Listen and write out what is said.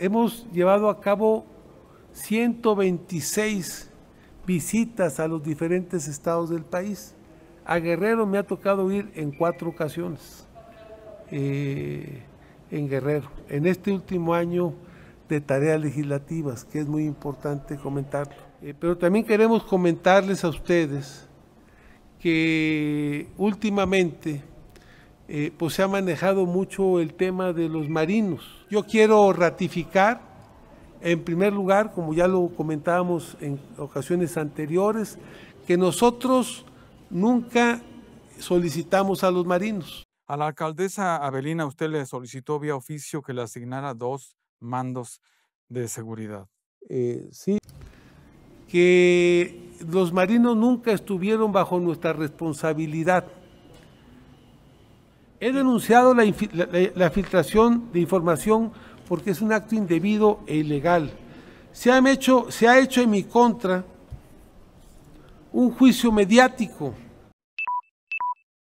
hemos llevado a cabo 126 visitas a los diferentes estados del país. A Guerrero me ha tocado ir en cuatro ocasiones. Eh, en Guerrero. En este último año de tareas legislativas, que es muy importante comentarlo. Eh, pero también queremos comentarles a ustedes que últimamente eh, pues se ha manejado mucho el tema de los marinos. Yo quiero ratificar, en primer lugar, como ya lo comentábamos en ocasiones anteriores, que nosotros nunca solicitamos a los marinos. A la alcaldesa Avelina usted le solicitó vía oficio que le asignara dos mandos de seguridad. Eh, sí, que los marinos nunca estuvieron bajo nuestra responsabilidad. He denunciado la, filtración de información porque es un acto indebido e ilegal. Se, hecho, se ha hecho en mi contra un juicio mediático